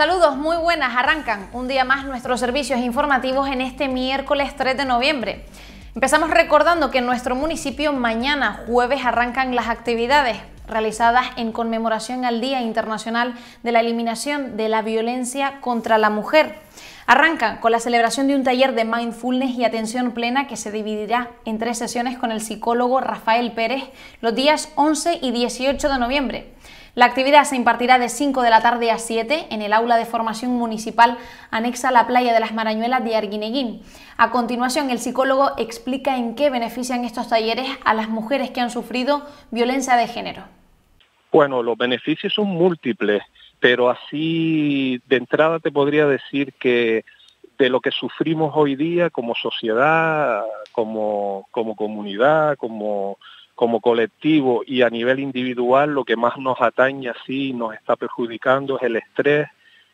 Saludos, muy buenas. Arrancan un día más nuestros servicios informativos en este miércoles 3 de noviembre. Empezamos recordando que en nuestro municipio mañana, jueves, arrancan las actividades realizadas en conmemoración al Día Internacional de la Eliminación de la Violencia contra la Mujer. Arrancan con la celebración de un taller de mindfulness y atención plena que se dividirá en tres sesiones con el psicólogo Rafael Pérez los días 11 y 18 de noviembre. La actividad se impartirá de 5 de la tarde a 7 en el aula de formación municipal anexa a la playa de las Marañuelas de Arguineguín. A continuación, el psicólogo explica en qué benefician estos talleres a las mujeres que han sufrido violencia de género. Bueno, los beneficios son múltiples, pero así de entrada te podría decir que de lo que sufrimos hoy día como sociedad, como, como comunidad, como como colectivo y a nivel individual lo que más nos atañe así nos está perjudicando es el estrés,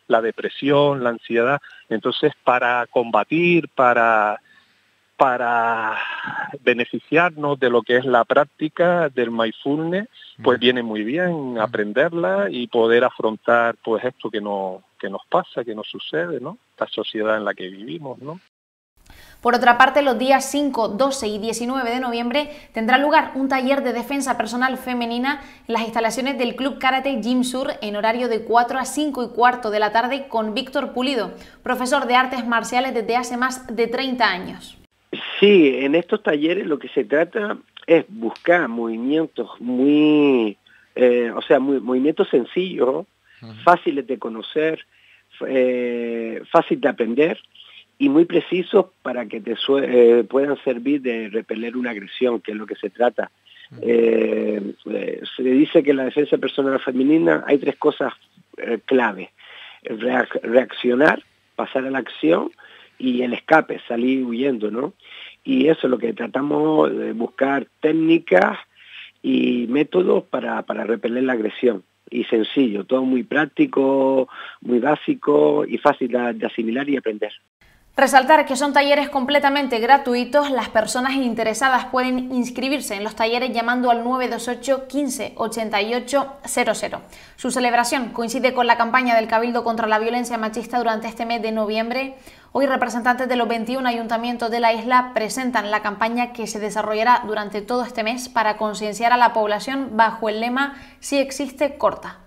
la depresión, la ansiedad. Entonces, para combatir, para para beneficiarnos de lo que es la práctica del mindfulness, pues viene muy bien aprenderla y poder afrontar pues esto que no que nos pasa, que nos sucede, ¿no? Esta sociedad en la que vivimos, ¿no? Por otra parte, los días 5, 12 y 19 de noviembre tendrá lugar un taller de defensa personal femenina en las instalaciones del Club Karate Gym Sur en horario de 4 a 5 y cuarto de la tarde con Víctor Pulido, profesor de artes marciales desde hace más de 30 años. Sí, en estos talleres lo que se trata es buscar movimientos muy, eh, o sea, movimientos sencillos, fáciles de conocer, fáciles eh, fácil de aprender y muy precisos para que te eh, puedan servir de repeler una agresión, que es lo que se trata. Eh, eh, se dice que en la defensa personal femenina hay tres cosas clave. reaccionar, pasar a la acción y el escape, salir huyendo, ¿no? Y eso es lo que tratamos de buscar técnicas y métodos para, para repeler la agresión y sencillo, todo muy práctico, muy básico y fácil de, asimilar y aprender. Resaltar que son talleres completamente gratuitos, las personas interesadas pueden inscribirse en los talleres llamando al 928 15 88 00. Su celebración coincide con la campaña del Cabildo contra la violencia machista durante este mes de noviembre. Hoy representantes de los 21 ayuntamientos de la isla presentan la campaña que se desarrollará durante todo este mes para concienciar a la población bajo el lema Si existe, corta.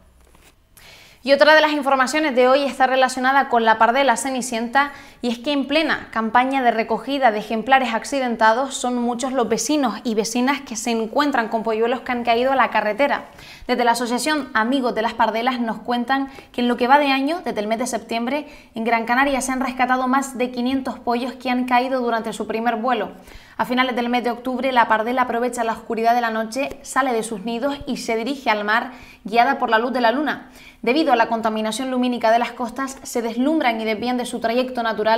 Y otra de las informaciones de hoy está relacionada con la de la Cenicienta y es que en plena campaña de recogida de ejemplares accidentados son muchos los vecinos y vecinas que se encuentran con polluelos que han caído a la carretera. Desde la Asociación Amigos de las Pardelas nos cuentan que en lo que va de año, desde el mes de septiembre, en Gran Canaria se han rescatado más de 500 pollos que han caído durante su primer vuelo. A finales del mes de octubre, la pardela aprovecha la oscuridad de la noche, sale de sus nidos y se dirige al mar guiada por la luz de la luna. Debido a la contaminación lumínica de las costas, se deslumbran y desvían de su trayecto natural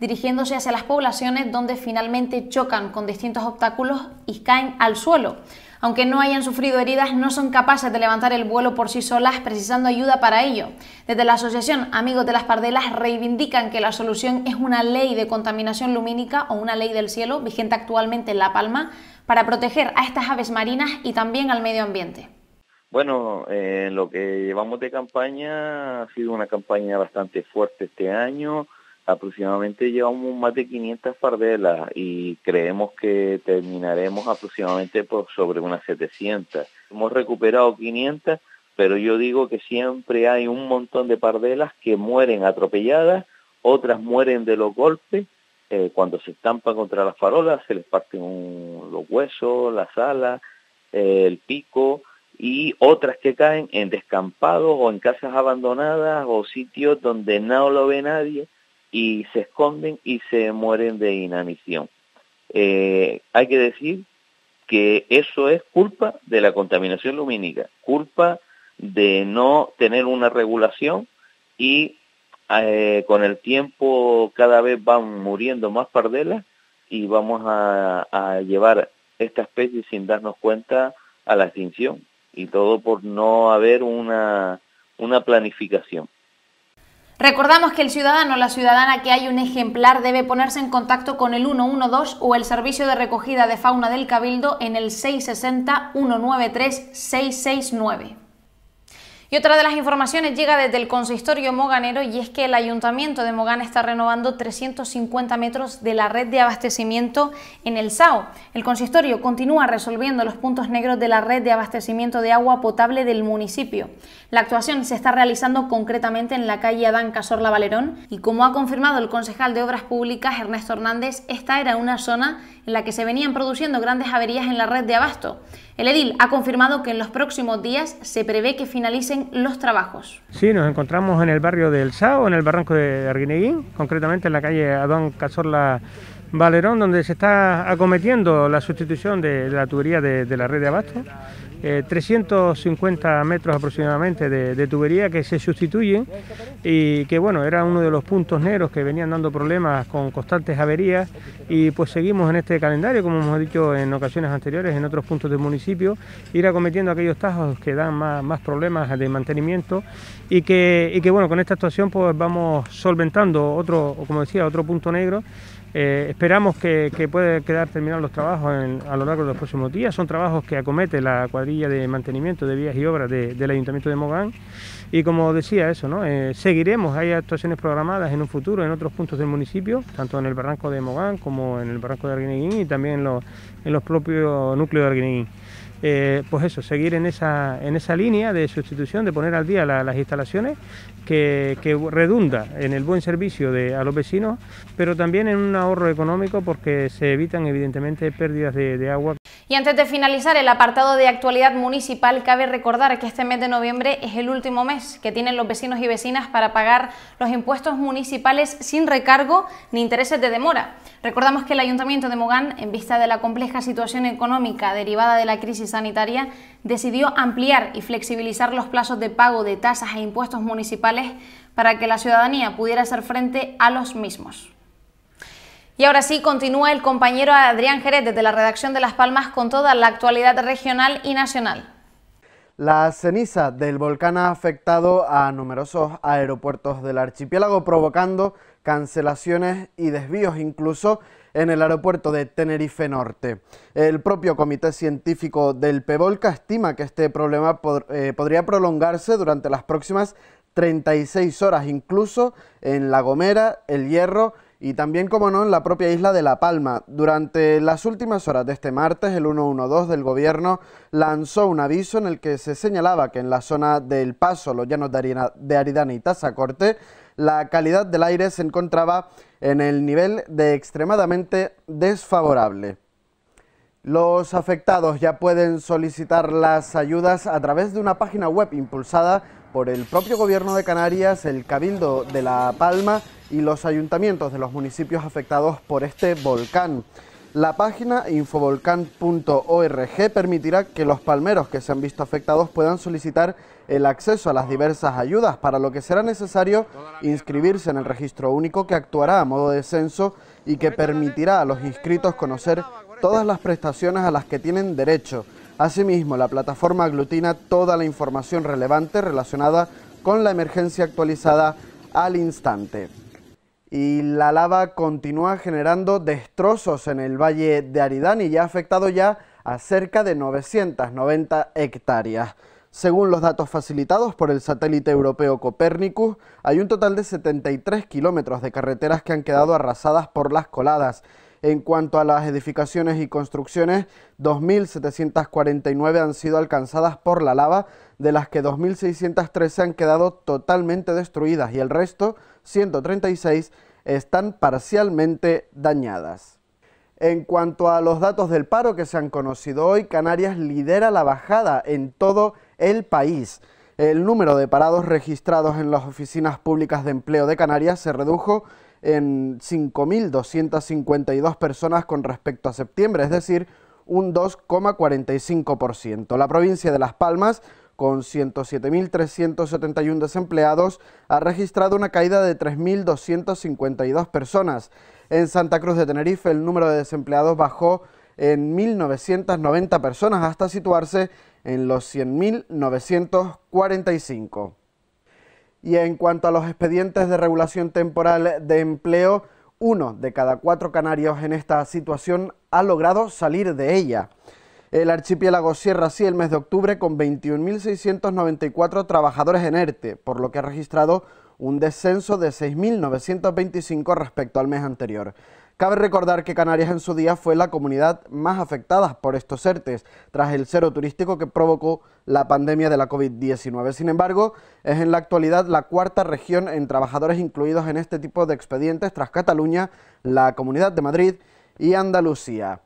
dirigiéndose hacia las poblaciones donde finalmente chocan con distintos obstáculos y caen al suelo. Aunque no hayan sufrido heridas, no son capaces de levantar el vuelo por sí solas, precisando ayuda para ello. Desde la Asociación Amigos de las Pardelas reivindican que la solución es una ley de contaminación lumínica o una ley del cielo, vigente actualmente en La Palma, para proteger a estas aves marinas y también al medio ambiente. Bueno, eh, lo que llevamos de campaña ha sido una campaña bastante fuerte este año aproximadamente llevamos más de 500 pardelas y creemos que terminaremos aproximadamente por sobre unas 700. Hemos recuperado 500, pero yo digo que siempre hay un montón de pardelas que mueren atropelladas, otras mueren de los golpes, eh, cuando se estampan contra las farolas se les parte los huesos, las alas, eh, el pico, y otras que caen en descampados o en casas abandonadas o sitios donde no lo ve nadie y se esconden y se mueren de inanición. Eh, hay que decir que eso es culpa de la contaminación lumínica, culpa de no tener una regulación y eh, con el tiempo cada vez van muriendo más pardelas y vamos a, llevar esta especie sin darnos cuenta a la extinción y todo por no haber una, una planificación. Recordamos que el ciudadano o la ciudadana que hay un ejemplar debe ponerse en contacto con el 112 o el Servicio de Recogida de Fauna del Cabildo en el 660-193-669. Y otra de las informaciones llega desde el consistorio moganero y es que el ayuntamiento de Mogán está renovando 350 metros de la red de abastecimiento en el SAO. El consistorio continúa resolviendo los puntos negros de la red de abastecimiento de agua potable del municipio. La actuación se está realizando concretamente en la calle Adán Casorla Valerón y como ha confirmado el concejal de Obras Públicas Ernesto Hernández, esta era una zona en la que se venían produciendo grandes averías en la red de abasto. El edil ha confirmado que en los próximos días se prevé que finalicen los trabajos. Sí, nos encontramos en el barrio del Sao, en el barranco de Arguineguín, concretamente en la calle Adán Casorla Valerón, donde se está acometiendo la sustitución de la tubería de, de la red de abasto 350 eh, metros aproximadamente de, tubería que se sustituyen y que bueno, era uno de los puntos negros que venían dando problemas con constantes averías y pues seguimos en este calendario, como hemos dicho en ocasiones anteriores, en otros puntos del municipio, ir acometiendo aquellos tajos que dan más, problemas de mantenimiento y que, y que bueno, con esta actuación pues vamos solventando otro, como decía, otro punto negro eh, esperamos que, que puedan quedar terminados los trabajos a lo largo de los próximos días. Son trabajos que acomete la cuadrilla de mantenimiento de vías y obras del Ayuntamiento de Mogán. Y como decía eso, eh, seguiremos, hay actuaciones programadas en un futuro en otros puntos del municipio, tanto en el barranco de Mogán como en el barranco de Arguineguín y también en los, en los propios núcleos de Arguineguín. Eh, pues eso, seguir en esa, en esa línea de sustitución, de poner al día las instalaciones, que, que, redunda en el buen servicio de, a los vecinos, pero también en un ahorro económico porque se evitan evidentemente pérdidas de, de agua. Y antes de finalizar el apartado de actualidad municipal, cabe recordar que este mes de noviembre es el último mes que tienen los vecinos y vecinas para pagar los impuestos municipales sin recargo ni intereses de demora. Recordamos que el Ayuntamiento de Mogán, en vista de la compleja situación económica derivada de la crisis sanitaria, decidió ampliar y flexibilizar los plazos de pago de tasas e impuestos municipales para que la ciudadanía pudiera hacer frente a los mismos. Y ahora sí, continúa el compañero Adrián Jerez desde la redacción de Las Palmas con toda la actualidad regional y nacional. La ceniza del volcán ha afectado a numerosos aeropuertos del archipiélago, provocando cancelaciones y desvíos, incluso en el aeropuerto de Tenerife Norte. El propio comité científico del PEVOLCA estima que este problema eh, podría prolongarse durante las próximas 36 horas, incluso en La Gomera, El Hierro y también, como no, en la propia isla de La Palma. Durante las últimas horas de este martes, el 112 del gobierno lanzó un aviso en el que se señalaba que en la zona del Paso, los llanos de Aridane y Tazacorte, la calidad del aire se encontraba en el nivel de extremadamente desfavorable. Los afectados ya pueden solicitar las ayudas a través de una página web impulsada por el propio gobierno de Canarias, el Cabildo de La Palma y los ayuntamientos de los municipios afectados por este volcán. La página infovolcán.org permitirá que los palmeros que se han visto afectados puedan solicitar el acceso a las diversas ayudas, para lo que será necesario inscribirse en el registro único que actuará a modo de censo y que permitirá a los inscritos conocer todas las prestaciones a las que tienen derecho Asimismo, la plataforma aglutina toda la información relevante relacionada con la emergencia actualizada al instante. Y la lava continúa generando destrozos en el valle de Aridán y ya ha afectado ya a cerca de 990 hectáreas. Según los datos facilitados por el satélite europeo Copernicus, hay un total de 73 kilómetros de carreteras que han quedado arrasadas por las coladas en cuanto a las edificaciones y construcciones, 2.749 han sido alcanzadas por la lava, de las que 2.613 han quedado totalmente destruidas y el resto, 136, están parcialmente dañadas. En cuanto a los datos del paro que se han conocido hoy, Canarias lidera la bajada en todo el país. El número de parados registrados en las oficinas públicas de empleo de Canarias se redujo en 5.252 personas con respecto a septiembre, es decir, un 2,45%. La provincia de Las Palmas, con 107.371 desempleados, ha registrado una caída de 3.252 personas. En Santa Cruz de Tenerife, el número de desempleados bajó en 1.990 personas hasta situarse en los 100.945. Y en cuanto a los expedientes de regulación temporal de empleo, uno de cada cuatro canarios en esta situación ha logrado salir de ella. El archipiélago cierra así el mes de octubre con 21.694 trabajadores en ERTE, por lo que ha registrado un descenso de 6.925 respecto al mes anterior. Cabe recordar que Canarias en su día fue la comunidad más afectada por estos ERTES, tras el cero turístico que provocó la pandemia de la COVID-19. Sin embargo, es en la actualidad la cuarta región en trabajadores incluidos en este tipo de expedientes, tras Cataluña, la Comunidad de Madrid y Andalucía.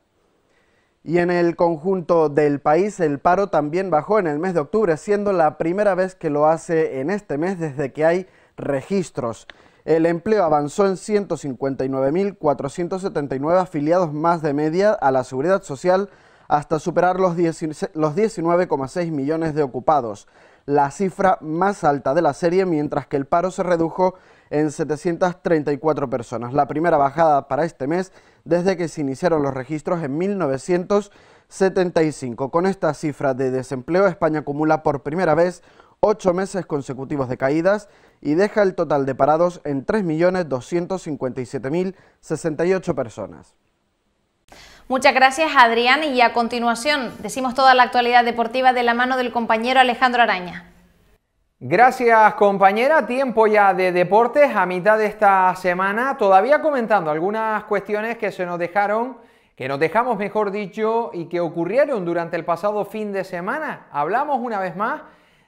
Y en el conjunto del país el paro también bajó en el mes de octubre, siendo la primera vez que lo hace en este mes desde que hay registros. El empleo avanzó en 159.479 afiliados más de media a la seguridad social hasta superar los 19,6 millones de ocupados, la cifra más alta de la serie, mientras que el paro se redujo en 734 personas, la primera bajada para este mes desde que se iniciaron los registros en 1975. Con esta cifra de desempleo, España acumula por primera vez ocho meses consecutivos de caídas y deja el total de parados en 3.257.068 personas. Muchas gracias Adrián y a continuación decimos toda la actualidad deportiva de la mano del compañero Alejandro Araña. Gracias compañera, tiempo ya de deportes a mitad de esta semana, todavía comentando algunas cuestiones que se nos dejaron, que nos dejamos mejor dicho y que ocurrieron durante el pasado fin de semana. Hablamos una vez más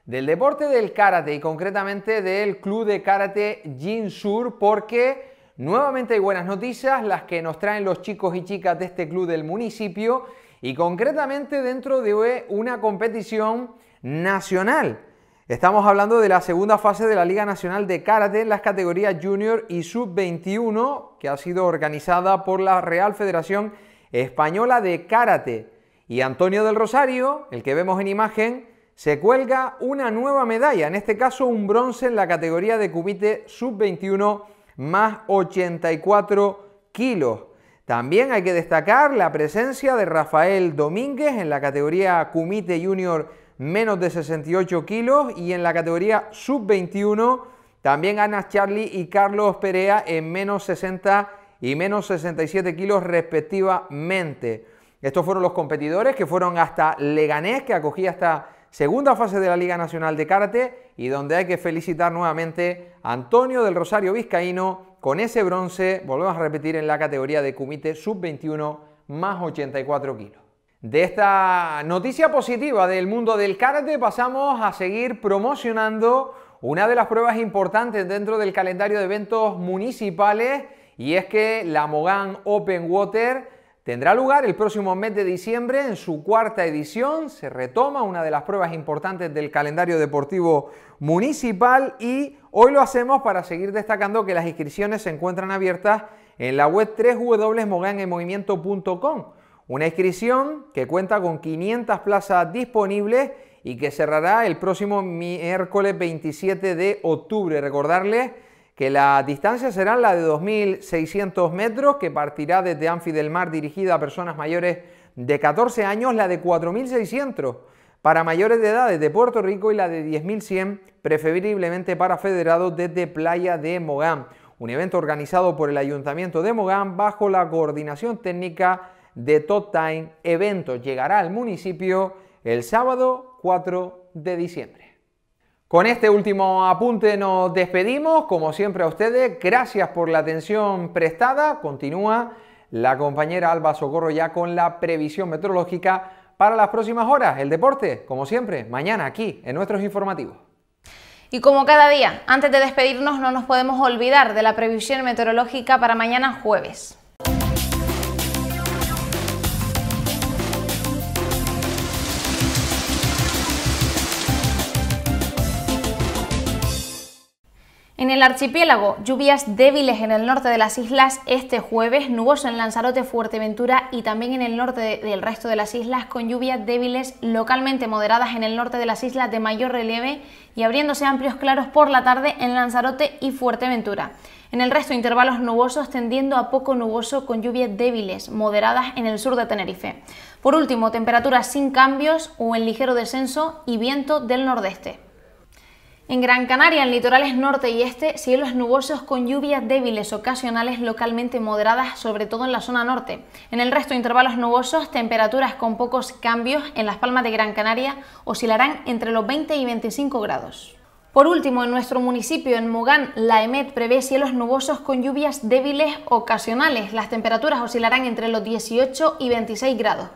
del deporte del karate y concretamente del club de karate Jin Sur porque nuevamente hay buenas noticias las que nos traen los chicos y chicas de este club del municipio y concretamente dentro de una competición nacional. Estamos hablando de la segunda fase de la Liga Nacional de Karate en las categorías Junior y Sub-21 que ha sido organizada por la Real Federación Española de Karate. Y Antonio del Rosario, el que vemos en imagen, se cuelga una nueva medalla, en este caso un bronce en la categoría de cubite sub-21 más 84 kilos. También hay que destacar la presencia de Rafael Domínguez en la categoría kumite junior menos de 68 kilos y en la categoría sub-21 también Ana Charlie y Carlos Perea en menos 60 y menos 67 kilos respectivamente. Estos fueron los competidores que fueron hasta Leganés, que acogía hasta segunda fase de la Liga Nacional de Karate y donde hay que felicitar nuevamente a Antonio del Rosario Vizcaíno con ese bronce, volvemos a repetir, en la categoría de Kumite sub-21 más 84 kilos. De esta noticia positiva del mundo del karate pasamos a seguir promocionando una de las pruebas importantes dentro del calendario de eventos municipales y es que la Mogán Open Water Tendrá lugar el próximo mes de diciembre en su cuarta edición. Se retoma una de las pruebas importantes del calendario deportivo municipal y hoy lo hacemos para seguir destacando que las inscripciones se encuentran abiertas en la web www.moganemovimiento.com. Una inscripción que cuenta con 500 plazas disponibles y que cerrará el próximo miércoles 27 de octubre. Recordarles que la distancia será la de 2.600 metros, que partirá desde Anfi del Mar dirigida a personas mayores de 14 años, la de 4.600 para mayores de edad desde Puerto Rico y la de 10.100 preferiblemente para federados desde Playa de Mogán. Un evento organizado por el Ayuntamiento de Mogán bajo la coordinación técnica de Top Time Eventos. Llegará al municipio el sábado 4 de diciembre. Con este último apunte nos despedimos. Como siempre a ustedes, gracias por la atención prestada. Continúa la compañera Alba Socorro ya con la previsión meteorológica para las próximas horas. El deporte, como siempre, mañana aquí en nuestros informativos. Y como cada día, antes de despedirnos no nos podemos olvidar de la previsión meteorológica para mañana jueves. En el archipiélago, lluvias débiles en el norte de las islas este jueves, nuboso en Lanzarote, Fuerteventura y también en el norte del resto de las islas, con lluvias débiles localmente moderadas en el norte de las islas de mayor relieve y abriéndose amplios claros por la tarde en Lanzarote y Fuerteventura. En el resto, intervalos nubosos tendiendo a poco nuboso con lluvias débiles, moderadas en el sur de Tenerife. Por último, temperaturas sin cambios o en ligero descenso y viento del nordeste. En Gran Canaria, en litorales norte y este, cielos nubosos con lluvias débiles ocasionales localmente moderadas, sobre todo en la zona norte. En el resto, intervalos nubosos, temperaturas con pocos cambios en las palmas de Gran Canaria oscilarán entre los 20 y 25 grados. Por último, en nuestro municipio, en Mogán, la EMET prevé cielos nubosos con lluvias débiles ocasionales. Las temperaturas oscilarán entre los 18 y 26 grados.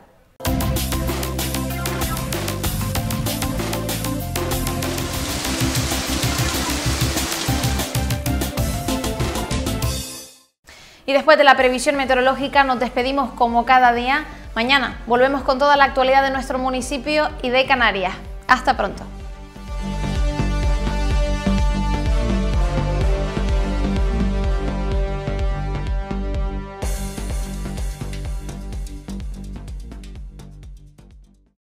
Y después de la previsión meteorológica nos despedimos como cada día. Mañana volvemos con toda la actualidad de nuestro municipio y de Canarias. Hasta pronto.